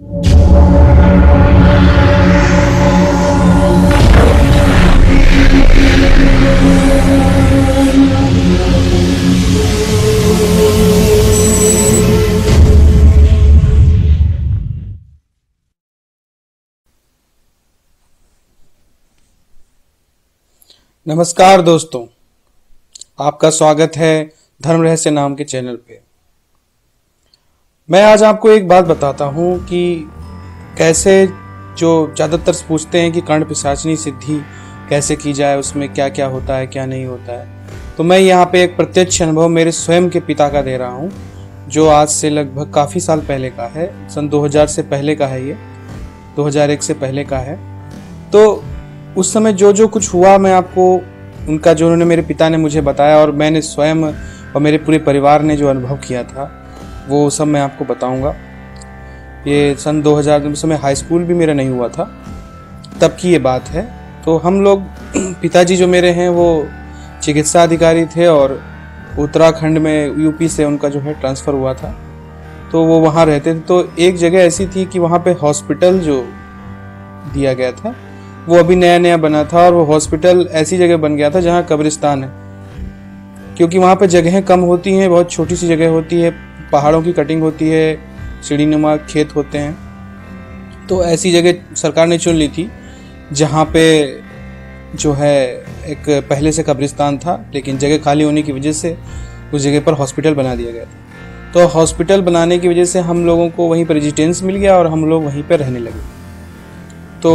नमस्कार दोस्तों आपका स्वागत है धर्म रहस्य नाम के चैनल पे मैं आज आपको एक बात बताता हूँ कि कैसे जो ज़्यादातर पूछते हैं कि कर्ण पिशाचनी सिद्धि कैसे की जाए उसमें क्या क्या होता है क्या नहीं होता है तो मैं यहाँ पे एक प्रत्यक्ष अनुभव मेरे स्वयं के पिता का दे रहा हूँ जो आज से लगभग काफ़ी साल पहले का है सन 2000 से पहले का है ये 2001 से पहले का है तो उस समय जो जो कुछ हुआ मैं आपको उनका जो उन्होंने मेरे पिता ने मुझे बताया और मैंने स्वयं और मेरे पूरे परिवार ने जो अनुभव किया था वो सब मैं आपको बताऊँगा ये सन 2000 में समय हाई स्कूल भी मेरा नहीं हुआ था तब की ये बात है तो हम लोग पिताजी जो मेरे हैं वो चिकित्सा अधिकारी थे और उत्तराखंड में यूपी से उनका जो है ट्रांसफ़र हुआ था तो वो वहाँ रहते थे तो एक जगह ऐसी थी कि वहाँ पे हॉस्पिटल जो दिया गया था वो अभी नया नया बना था और वो हॉस्पिटल ऐसी जगह बन गया था जहाँ कब्रिस्तान है क्योंकि वहाँ पे जगहें कम होती हैं बहुत छोटी सी जगह होती है पहाड़ों की कटिंग होती है सीढ़ी नुमा खेत होते हैं तो ऐसी जगह सरकार ने चुन ली थी जहाँ पे जो है एक पहले से कब्रिस्तान था लेकिन जगह खाली होने की वजह से उस जगह पर हॉस्पिटल बना दिया गया था तो हॉस्पिटल बनाने की वजह से हम लोगों को वहीं पर रेजिडेंस मिल गया और हम लोग वहीं पर रहने लगे तो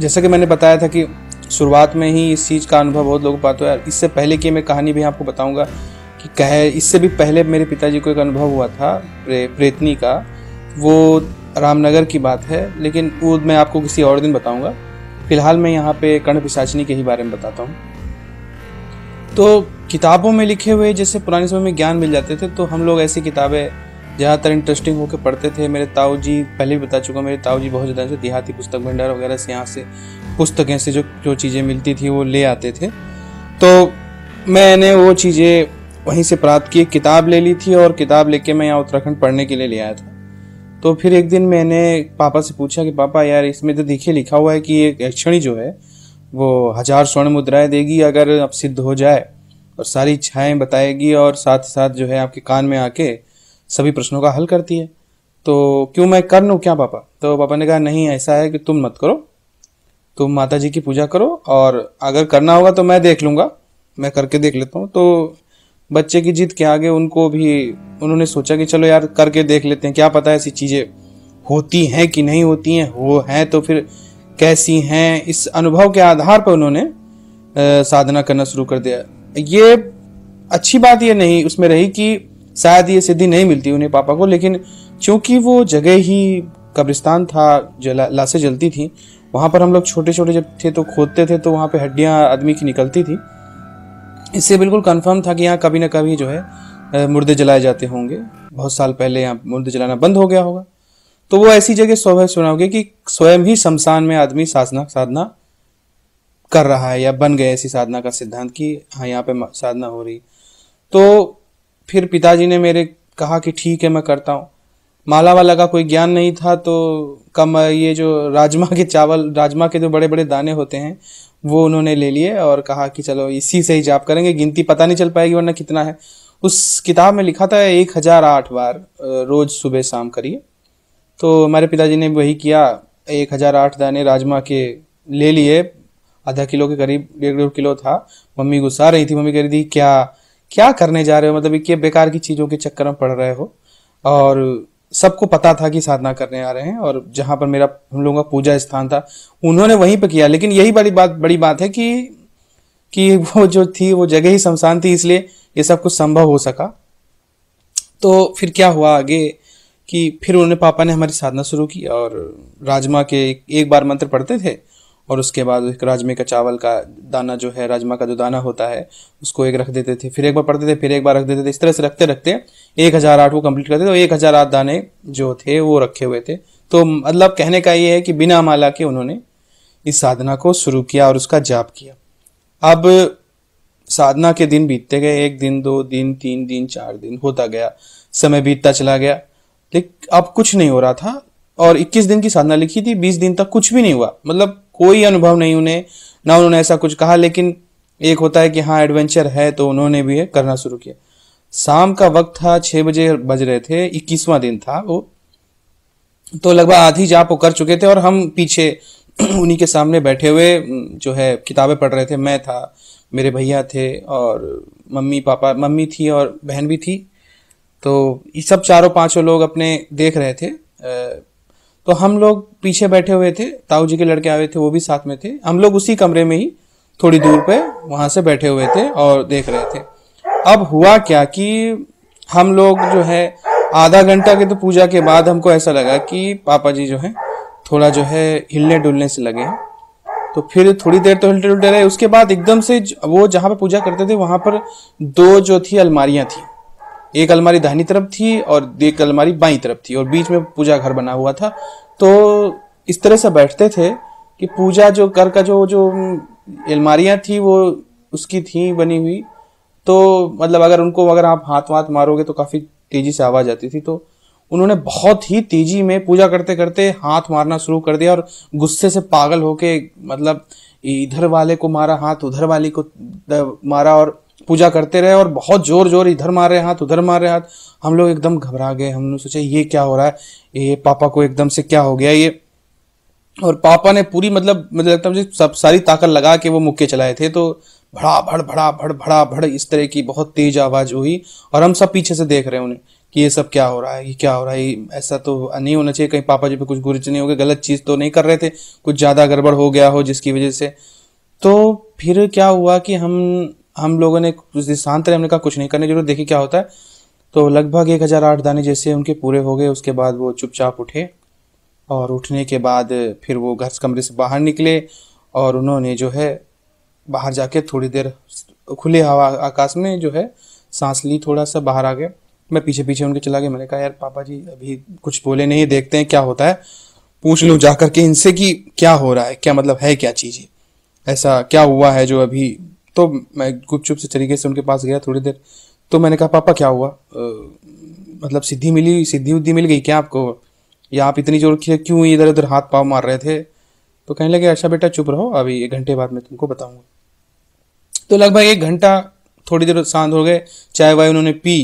जैसा कि मैंने बताया था कि शुरुआत में ही इस चीज़ का अनुभव बहुत लोगों को हैं इससे पहले की मैं कहानी भी आपको बताऊंगा कि कह इससे भी पहले मेरे पिताजी को एक अनुभव हुआ था प्रे, प्रेतनी का वो रामनगर की बात है लेकिन वो मैं आपको किसी और दिन बताऊंगा फिलहाल मैं यहाँ पे कर्ण पिशाचनी के ही बारे में बताता हूँ तो किताबों में लिखे हुए जैसे पुराने समय में ज्ञान मिल जाते थे तो हम लोग ऐसी किताबें ज़्यादातर इंटरेस्टिंग होकर पढ़ते थे मेरे ताऊ जी पहले भी बता चुका मेरे ताऊ जी बहुत ज़्यादा जो देहाती पुस्तक भंडार वगैरह से यहाँ से पुस्तकें से जो जो चीज़ें मिलती थी वो ले आते थे तो मैंने वो चीज़ें वहीं से प्राप्त की एक किताब ले ली थी और किताब लेके मैं यहाँ उत्तराखंड पढ़ने के लिए ले आया था तो फिर एक दिन मैंने पापा से पूछा कि पापा यार इसमें तो देखिए लिखा हुआ है कि एक क्षणी जो है वो हजार स्वर्ण मुद्राएं देगी अगर आप सिद्ध हो जाए और सारी इच्छाएं बताएगी और साथ ही साथ जो है आपके कान में आके सभी प्रश्नों का हल करती है तो क्यों मैं कर लूँ क्या पापा तो पापा ने कहा नहीं ऐसा है कि तुम मत करो तुम माता जी की पूजा करो और अगर करना होगा तो मैं देख लूँगा मैं करके देख लेता हूँ तो बच्चे की जिद के आगे उनको भी उन्होंने सोचा कि चलो यार करके देख लेते हैं क्या पता ऐसी चीज़ें होती हैं कि नहीं होती हैं वो हैं तो फिर कैसी हैं इस अनुभव के आधार पर उन्होंने आ, साधना करना शुरू कर दिया ये अच्छी बात ये नहीं उसमें रही कि शायद ये सिद्धि नहीं मिलती उन्हें पापा को लेकिन चूंकि वो जगह ही कब्रिस्तान था जो लाशें जलती थी वहाँ पर हम लोग छोटे छोटे जब थे तो खोदते थे तो वहाँ पे हड्डियाँ आदमी की निकलती थी इससे बिल्कुल कंफर्म था कि यहाँ कभी ना कभी जो है मुर्दे जलाए जाते होंगे बहुत साल पहले यहाँ मुर्दे जलाना बंद हो गया होगा तो वो ऐसी जगह स्वभाव सुना होगी कि स्वयं ही शमशान में आदमी साधना साधना कर रहा है या बन गए ऐसी साधना का सिद्धांत कि हाँ यहाँ पे साधना हो रही तो फिर पिताजी ने मेरे कहा कि ठीक है मैं करता हूँ माला वाला का कोई ज्ञान नहीं था तो कम ये जो राजमा के चावल राजमा के जो बड़े बड़े दाने होते हैं वो उन्होंने ले लिए और कहा कि चलो इसी से ही जाप करेंगे गिनती पता नहीं चल पाएगी वरना कितना है उस किताब में लिखा था एक हज़ार आठ बार रोज़ सुबह शाम करिए तो हमारे पिताजी ने वही किया एक हज़ार आठ दाने राजमा के ले लिए आधा किलो के करीब डेढ़ डेढ़ किलो था मम्मी गुस्सा रही थी मम्मी कह रही थी क्या क्या करने जा रहे हो मतलब ये बेकार की चीज़ों के चक्कर में पड़ रहे हो और सबको पता था कि साधना करने आ रहे हैं और जहां पर मेरा हम लोगों का पूजा स्थान था उन्होंने वहीं पर किया लेकिन यही बड़ी बात बड़ी बात है कि कि वो जो थी वो जगह ही शमशान थी इसलिए ये सब कुछ संभव हो सका तो फिर क्या हुआ आगे कि फिर उन्होंने पापा ने हमारी साधना शुरू की और राजमा के एक बार मंत्र पढ़ते थे और उसके बाद एक राजमे का चावल का दाना जो है राजमा का जो दाना होता है उसको एक रख देते थे फिर एक बार पढ़ते थे फिर एक बार रख देते थे इस तरह से रखते रखते एक हज़ार आठ वो कंप्लीट करते थे और एक हज़ार आठ दाने जो थे वो रखे हुए थे तो मतलब कहने का ये है कि बिना माला के उन्होंने इस साधना को शुरू किया और उसका जाप किया अब साधना के दिन बीतते गए एक दिन दो दिन तीन दिन चार दिन होता गया समय बीतता चला गया लेकिन अब कुछ नहीं हो रहा था और 21 दिन की साधना लिखी थी 20 दिन तक कुछ भी नहीं हुआ मतलब कोई अनुभव नहीं उन्हें ना उन्होंने ऐसा कुछ कहा लेकिन एक होता है कि हाँ एडवेंचर है तो उन्होंने भी करना शुरू किया शाम का वक्त था छह बजे बज रहे थे इक्कीसवां दिन था वो तो लगभग आधी जाप वो कर चुके थे और हम पीछे उन्हीं के सामने बैठे हुए जो है किताबें पढ़ रहे थे मैं था मेरे भैया थे और मम्मी पापा मम्मी थी और बहन भी थी तो ये सब चारों पांचों लोग अपने देख रहे थे तो हम लोग पीछे बैठे हुए थे ताऊ जी के लड़के आए थे वो भी साथ में थे हम लोग उसी कमरे में ही थोड़ी दूर पे वहाँ से बैठे हुए थे और देख रहे थे अब हुआ क्या कि हम लोग जो है आधा घंटा के तो पूजा के बाद हमको ऐसा लगा कि पापा जी जो है थोड़ा जो है हिलने डुलने से लगे हैं तो फिर थोड़ी देर तो हिलते डुलते रहे उसके बाद एकदम से वो जहाँ पर पूजा करते थे वहाँ पर दो जो थी अलमारियाँ थी एक अलमारी दाहिनी तरफ थी और एक अलमारी बाई तरफ थी और बीच में पूजा घर बना हुआ था तो इस तरह से बैठते थे कि पूजा जो कर का जो जो अलमारियाँ थी वो उसकी थी बनी हुई तो मतलब अगर उनको अगर आप हाथ वाथ मारोगे तो काफ़ी तेज़ी से आवाज़ आती थी तो उन्होंने बहुत ही तेजी में पूजा करते करते हाथ मारना शुरू कर दिया और गुस्से से पागल होके मतलब इधर वाले को मारा हाथ उधर वाले को मारा और पूजा करते रहे और बहुत जोर जोर इधर मार रहे हाथ उधर मार रहे हाथ हम लोग एकदम घबरा गए हमने सोचा ये क्या हो रहा है ये पापा को एकदम से क्या हो गया ये और पापा ने पूरी मतलब मतलब लगता है सब सारी ताकत लगा के वो मुक्के चलाए थे तो भड़ा भड़ भड़ा भड़ भड़ा भड़ इस तरह की बहुत तेज आवाज हुई और हम सब पीछे से देख रहे हैं उन्हें कि ये सब क्या हो रहा है ये क्या हो रहा है ऐसा तो नहीं होना चाहिए कहीं पापा जी पे कुछ गुरज नहीं हो गए गलत चीज़ तो नहीं कर रहे थे कुछ ज़्यादा गड़बड़ हो गया हो जिसकी वजह से तो फिर क्या हुआ कि हम हम लोगों ने शांत रहे हमने कहा कुछ नहीं करने जरूरत देखिए क्या होता है तो लगभग एक हज़ार आठ दाने जैसे उनके पूरे हो गए उसके बाद वो चुपचाप उठे और उठने के बाद फिर वो घर कमरे से बाहर निकले और उन्होंने जो है बाहर जाके थोड़ी देर खुले हवा आकाश में जो है सांस ली थोड़ा सा बाहर आ गए मैं पीछे पीछे उनके चला गया मैंने कहा यार पापा जी अभी कुछ बोले नहीं देखते हैं क्या होता है पूछ लूँ जा करके इनसे कि क्या हो रहा है क्या मतलब है क्या चीज़ ऐसा क्या हुआ है जो अभी तो मैं गुपचुप से तरीके से उनके पास गया थोड़ी देर तो मैंने कहा पापा क्या हुआ आ, मतलब सिद्धि मिली सिद्धि उद्धि मिल गई क्या आपको या आप इतनी जोर की क्यों इधर उधर हाथ पाँव मार रहे थे तो कहने लगे अच्छा बेटा चुप रहो अभी एक घंटे बाद मैं तुमको बताऊंगा तो लगभग एक घंटा थोड़ी देर शांत हो गए चाय वाय उन्होंने पी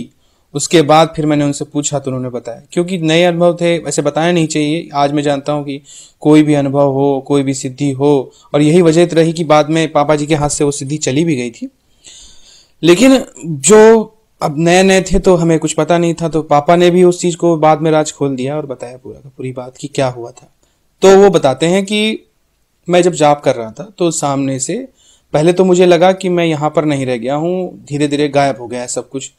उसके बाद फिर मैंने उनसे पूछा तो उन्होंने बताया क्योंकि नए अनुभव थे ऐसे बताया नहीं चाहिए आज मैं जानता हूँ कि कोई भी अनुभव हो कोई भी सिद्धि हो और यही वजह रही कि बाद में पापा जी के हाथ से वो सिद्धि चली भी गई थी लेकिन जो अब नए नए थे तो हमें कुछ पता नहीं था तो पापा ने भी उस चीज़ को बाद में राज खोल दिया और बताया पूरा का पूरी बात कि क्या हुआ था तो वो बताते हैं कि मैं जब जाप कर रहा था तो सामने से पहले तो मुझे लगा कि मैं यहाँ पर नहीं रह गया हूँ धीरे धीरे गायब हो गया है सब कुछ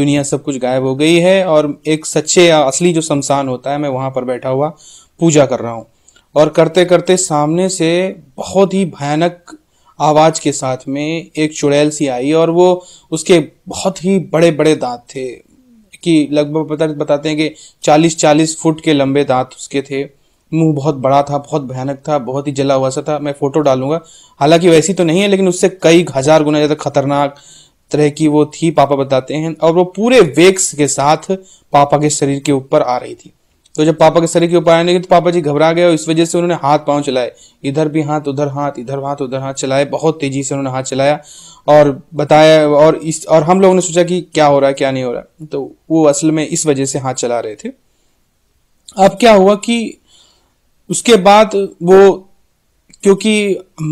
दुनिया सब कुछ गायब हो गई है और एक सच्चे या असली जो शमशान होता है मैं वहाँ पर बैठा हुआ पूजा कर रहा हूँ और करते करते सामने से बहुत ही भयानक आवाज के साथ में एक चुड़ैल सी आई और वो उसके बहुत ही बड़े बड़े दांत थे कि लगभग बता बताते हैं कि चालीस चालीस फुट के लंबे दांत उसके थे मुंह बहुत बड़ा था बहुत भयानक था बहुत ही जला हुआ सा था मैं फोटो डालूंगा हालांकि वैसी तो नहीं है लेकिन उससे कई हजार गुना ज़्यादा खतरनाक तरह की वो थी पापा बताते हैं और वो पूरे वेक्स के साथ पापा के शरीर के ऊपर आ रही थी तो जब पापा के शरीर के ऊपर आने लगी तो पापा जी घबरा गए और इस वजह से उन्होंने हाथ पांव चलाए इधर भी हाथ उधर हाथ इधर हाथ उधर हाथ चलाए बहुत तेजी से उन्होंने हाथ चलाया और बताया और इस और हम लोगों ने सोचा कि क्या हो रहा है क्या नहीं हो रहा है तो वो असल में इस वजह से हाथ चला रहे थे अब क्या हुआ कि उसके बाद वो क्योंकि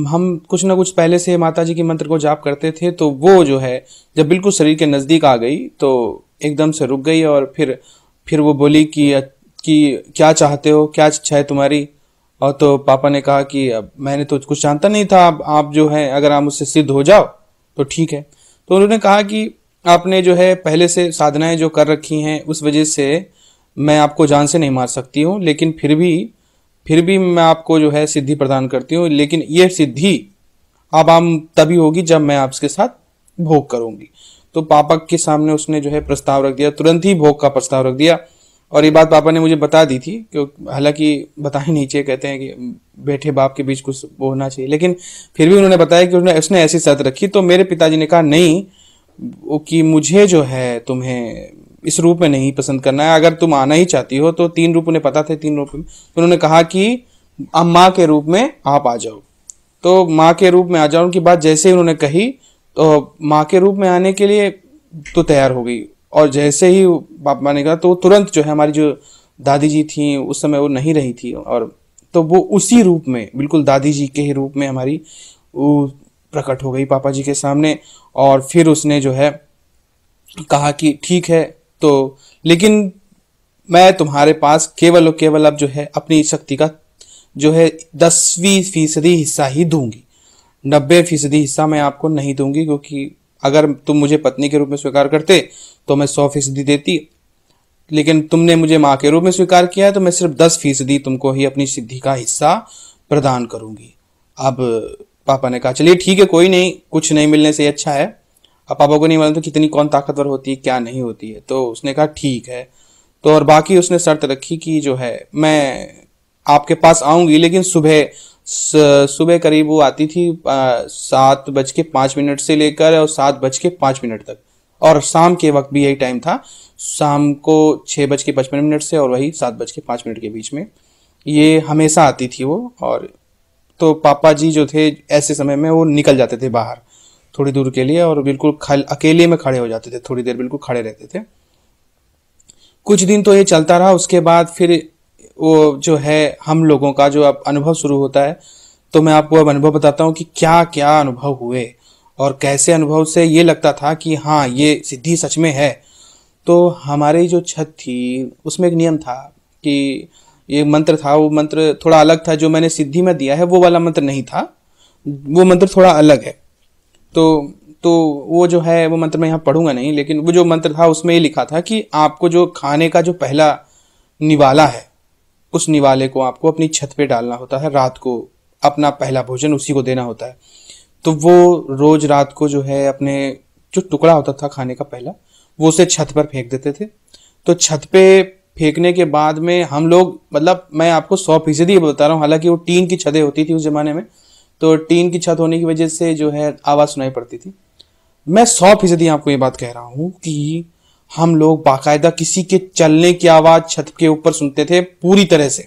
हम कुछ ना कुछ पहले से माता जी के मंत्र को जाप करते थे तो वो जो है जब बिल्कुल शरीर के नज़दीक आ गई तो एकदम से रुक गई और फिर फिर वो बोली कि कि क्या चाहते हो क्या इच्छा है तुम्हारी और तो पापा ने कहा कि अब मैंने तो कुछ जानता नहीं था अब आप जो है अगर आप मुझसे सिद्ध हो जाओ तो ठीक है तो उन्होंने कहा कि आपने जो है पहले से साधनाएं जो कर रखी हैं उस वजह से मैं आपको जान से नहीं मार सकती हूँ लेकिन फिर भी फिर भी मैं आपको जो है सिद्धि प्रदान करती हूँ लेकिन यह सिद्धि अब आम तभी होगी जब मैं आपके साथ भोग करूंगी तो पापा के सामने उसने जो है प्रस्ताव रख दिया तुरंत ही भोग का प्रस्ताव रख दिया और ये बात पापा ने मुझे बता दी थी क्योंकि हालांकि बता ही नीचे कहते हैं कि बैठे बाप के बीच कुछ होना चाहिए लेकिन फिर भी उन्होंने बताया कि उसने उसने ऐसी शर्त रखी तो मेरे पिताजी ने कहा नहीं कि मुझे जो है तुम्हें इस रूप में नहीं पसंद करना है अगर तुम आना ही चाहती हो तो तीन रूप उन्हें पता थे तीन रूप में तो उन्होंने कहा कि अब माँ के रूप में आप आ जाओ तो माँ के रूप में आ जाओ उनकी बात जैसे ही उन्होंने कही तो माँ के रूप में आने के लिए तो तैयार हो गई और जैसे ही पापा ने कहा तो तुरंत जो है हमारी जो दादी जी थी उस समय वो नहीं रही थी और तो वो उसी रूप में बिल्कुल दादी जी के ही रूप में हमारी प्रकट हो गई पापा जी के सामने और फिर उसने जो है कहा कि ठीक है तो लेकिन मैं तुम्हारे पास केवल और केवल अब जो है अपनी शक्ति का जो है दसवीं फीसदी हिस्सा ही दूंगी नब्बे फीसदी हिस्सा मैं आपको नहीं दूंगी क्योंकि अगर तुम मुझे पत्नी के रूप में स्वीकार करते तो मैं सौ फीसदी देती लेकिन तुमने मुझे माँ के रूप में स्वीकार किया है तो मैं सिर्फ दस फीसदी तुमको ही अपनी सिद्धि का हिस्सा प्रदान करूंगी अब पापा ने कहा चलिए ठीक है कोई नहीं कुछ नहीं मिलने से अच्छा है अब पापा को नहीं मालूम था कितनी कौन ताकतवर होती है क्या नहीं होती है तो उसने कहा ठीक है तो और बाकी उसने शर्त रखी कि जो है मैं आपके पास आऊंगी लेकिन सुबह सुबह करीब वो आती थी सात बज के पाँच मिनट से लेकर और सात बज के पाँच मिनट तक और शाम के वक्त भी यही टाइम था शाम को छः बज के पचपन मिनट से और वही सात बज के पाँच मिनट के बीच में ये हमेशा आती थी वो और तो पापा जी जो थे ऐसे समय में वो निकल जाते थे बाहर थोड़ी दूर के लिए और बिल्कुल अकेले में खड़े हो जाते थे थोड़ी देर बिल्कुल खड़े रहते थे कुछ दिन तो ये चलता रहा उसके बाद फिर वो जो है हम लोगों का जो अब अनुभव शुरू होता है तो मैं आपको अब अनुभव बताता हूँ कि क्या क्या अनुभव हुए और कैसे अनुभव से ये लगता था कि हाँ ये सिद्धि सच में है तो हमारी जो छत थी उसमें एक नियम था कि ये मंत्र था वो मंत्र थोड़ा अलग था जो मैंने सिद्धि में दिया है वो वाला मंत्र नहीं था वो मंत्र थोड़ा अलग है तो तो वो जो है वो मंत्र मैं यहाँ पढ़ूंगा नहीं लेकिन वो जो मंत्र था उसमें ये लिखा था कि आपको जो खाने का जो पहला निवाला है उस निवाले को आपको अपनी छत पे डालना होता है रात को अपना पहला भोजन उसी को देना होता है तो वो रोज रात को जो है अपने जो टुकड़ा होता था खाने का पहला वो उसे छत पर फेंक देते थे तो छत पे फेंकने के बाद में हम लोग मतलब मैं आपको सौ फीसदी बता रहा हूँ हालांकि वो टीन की छतें होती थी उस जमाने में तो टीन की छत होने की वजह से जो है आवाज़ सुनाई पड़ती थी मैं सौ फीसदी आपको ये बात कह रहा हूं कि हम लोग बाकायदा किसी के चलने की आवाज़ छत के ऊपर सुनते थे पूरी तरह से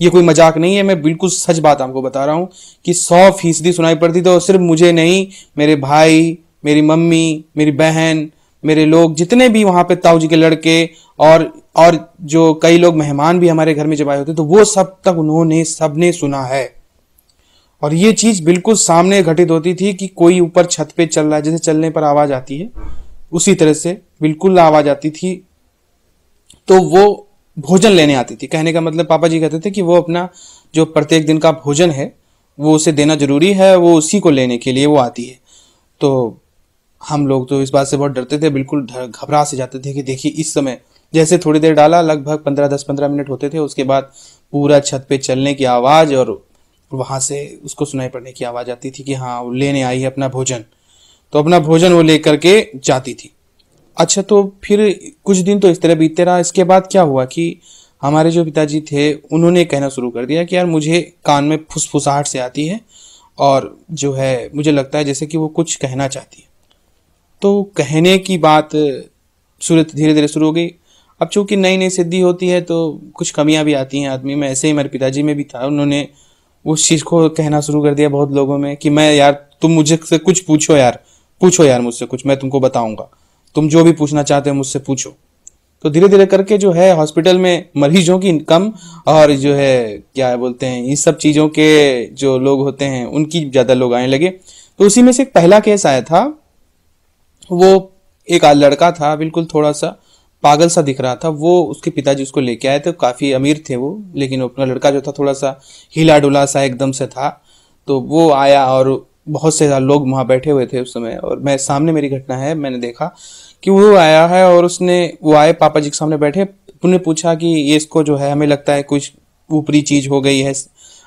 ये कोई मजाक नहीं है मैं बिल्कुल सच बात आपको बता रहा हूँ कि सौ फीसदी सुनाई पड़ती थी तो और सिर्फ मुझे नहीं मेरे भाई मेरी मम्मी मेरी बहन मेरे लोग जितने भी वहां पे ताऊ जी के लड़के और और जो कई लोग मेहमान भी हमारे घर में जब आए होते तो वो सब तक उन्होंने सबने सुना है और ये चीज बिल्कुल सामने घटित होती थी कि कोई ऊपर छत पे चल रहा है जैसे चलने पर आवाज आती है उसी तरह से बिल्कुल आवाज आती थी तो वो भोजन लेने आती थी कहने का मतलब पापा जी कहते थे कि वो अपना जो प्रत्येक दिन का भोजन है वो उसे देना जरूरी है वो उसी को लेने के लिए वो आती है तो हम लोग तो इस बात से बहुत डरते थे बिल्कुल घबरा से जाते थे कि देखिए इस समय जैसे थोड़ी देर डाला लगभग पंद्रह दस पंद्रह मिनट होते थे उसके बाद पूरा छत पे चलने की आवाज़ और वहाँ से उसको सुनाई पड़ने की आवाज़ आती थी कि हाँ लेने आई है अपना भोजन तो अपना भोजन वो ले करके जाती थी अच्छा तो फिर कुछ दिन तो इस तरह बीतते रहा इसके बाद क्या हुआ कि हमारे जो पिताजी थे उन्होंने कहना शुरू कर दिया कि यार मुझे कान में फुसफुसाहट से आती है और जो है मुझे लगता है जैसे कि वो कुछ कहना चाहती है तो कहने की बात सूरत धीरे धीरे शुरू हो गई अब चूंकि नई नई सिद्धि होती है तो कुछ कमियां भी आती हैं आदमी में ऐसे ही मेरे पिताजी में भी था उन्होंने उस चीज को कहना शुरू कर दिया बहुत लोगों में कि मैं यार तुम मुझे से कुछ पूछो यार पूछो यार मुझसे कुछ मैं तुमको बताऊंगा तुम जो भी पूछना चाहते हो मुझसे पूछो तो धीरे धीरे करके जो है हॉस्पिटल में मरीजों की इनकम और जो है क्या बोलते हैं इन सब चीज़ों के जो लोग होते हैं उनकी ज़्यादा लोग आने लगे तो उसी में से एक पहला केस आया था वो एक लड़का था बिल्कुल थोड़ा सा पागल सा दिख रहा था वो उसके पिताजी उसको लेके आए थे काफ़ी अमीर थे वो लेकिन अपना लड़का जो था थोड़ा सा हिला डुला सा एकदम से था तो वो आया और बहुत से लोग वहां बैठे हुए थे उस समय और मैं सामने मेरी घटना है मैंने देखा कि वो आया है और उसने वो आए पापा जी के सामने बैठे उन्होंने पूछा कि ये इसको जो है हमें लगता है कुछ ऊपरी चीज़ हो गई है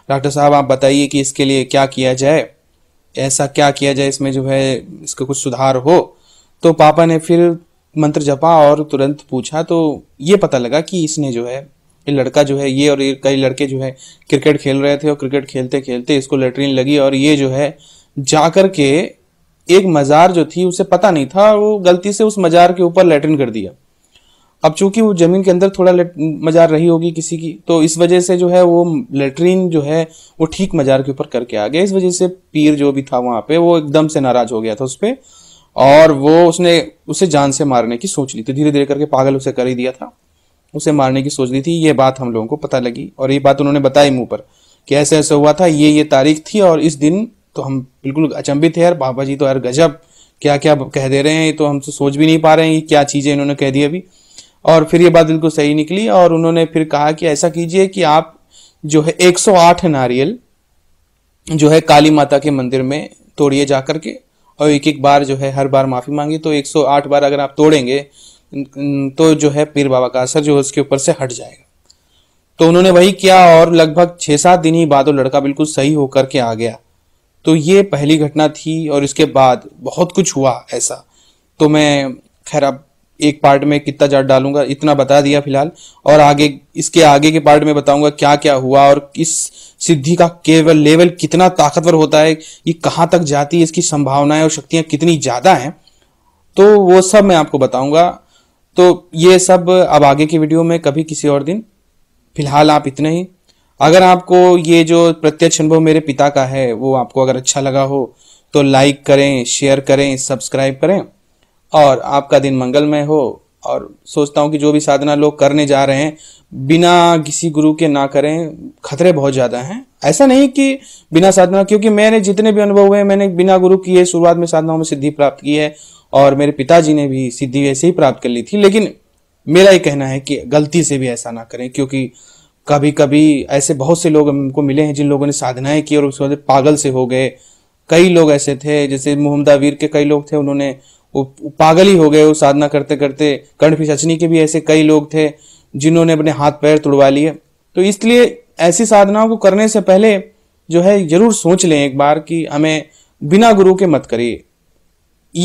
डॉक्टर साहब आप बताइए कि इसके लिए क्या किया जाए ऐसा क्या किया जाए इसमें जो है इसका कुछ सुधार हो तो पापा ने फिर मंत्र जपा और तुरंत पूछा तो ये पता लगा कि इसने जो है ये लड़का जो है ये और ये कई लड़के जो है क्रिकेट खेल रहे थे और क्रिकेट खेलते खेलते इसको लेटरिन लगी और ये जो है जा कर के एक मज़ार जो थी उसे पता नहीं था वो गलती से उस मज़ार के ऊपर लेटरिन कर दिया अब चूंकि वो ज़मीन के अंदर थोड़ा मज़ार रही होगी किसी की तो इस वजह से जो है वो लेटरिन जो है वो ठीक मज़ार के ऊपर करके आ गया इस वजह से पीर जो भी था वहाँ पे वो एकदम से नाराज़ हो गया था उस पर और वो उसने उसे जान से मारने की सोच ली थी धीरे धीरे करके पागल उसे कर ही दिया था उसे मारने की सोच ली थी ये बात हम लोगों को पता लगी और ये बात उन्होंने बताई मुंह पर कि ऐसे ऐसा हुआ था ये ये तारीख थी और इस दिन तो हम बिल्कुल अचंभित है यार बाबा जी तो यार गजब क्या क्या कह दे रहे हैं ये तो हम तो सोच भी नहीं पा रहे हैं कि क्या चीज़ें इन्होंने कह दी अभी और फिर ये बात बिल्कुल सही निकली और उन्होंने फिर कहा कि ऐसा कीजिए कि आप जो है 108 नारियल जो है काली माता के मंदिर में तोड़िए जा करके और एक एक बार जो है हर बार माफ़ी मांगी तो 108 बार अगर आप तोड़ेंगे तो जो है पीर बाबा का असर जो है उसके ऊपर से हट जाएगा तो उन्होंने वही किया और लगभग छः सात दिन ही बाद वो लड़का बिल्कुल सही होकर के आ गया तो ये पहली घटना थी और इसके बाद बहुत कुछ हुआ ऐसा तो मैं खैर अब एक पार्ट में कितना चार्ट डालूंगा इतना बता दिया फिलहाल और आगे इसके आगे के पार्ट में बताऊंगा क्या क्या हुआ और इस सिद्धि का केवल लेवल कितना ताकतवर होता है ये कहाँ तक जाती है इसकी संभावनाएं और शक्तियां कितनी ज़्यादा हैं तो वो सब मैं आपको बताऊंगा तो ये सब अब आगे की वीडियो में कभी किसी और दिन फिलहाल आप इतने ही अगर आपको ये जो प्रत्यक्ष अनुभव मेरे पिता का है वो आपको अगर अच्छा लगा हो तो लाइक करें शेयर करें सब्सक्राइब करें और आपका दिन मंगलमय हो और सोचता हूँ कि जो भी साधना लोग करने जा रहे हैं बिना किसी गुरु के ना करें खतरे बहुत ज़्यादा हैं ऐसा नहीं कि बिना साधना क्योंकि मैंने जितने भी अनुभव हुए मैंने बिना गुरु किए शुरुआत में साधनाओं में सिद्धि प्राप्त की है और मेरे पिताजी ने भी सिद्धि ऐसे ही प्राप्त कर ली थी लेकिन मेरा ये कहना है कि गलती से भी ऐसा ना करें क्योंकि कभी कभी ऐसे बहुत से लोग हमको मिले हैं जिन लोगों ने साधनाएं की और उसके बाद पागल से हो गए कई लोग ऐसे थे जैसे मोहम्मदा वीर के कई लोग थे उन्होंने वो पागल ही हो गए वो साधना करते करते कर्ण सचनी के भी ऐसे कई लोग थे जिन्होंने अपने हाथ पैर तुड़वा लिए तो इसलिए ऐसी साधनाओं को करने से पहले जो है जरूर सोच लें एक बार कि हमें बिना गुरु के मत करिए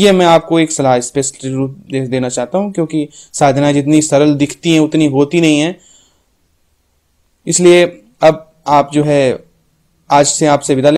ये मैं आपको एक सलाह स्पेशल रूप देना चाहता हूँ क्योंकि साधना जितनी सरल दिखती हैं उतनी होती नहीं है इसलिए अब आप जो है आज से आपसे विदा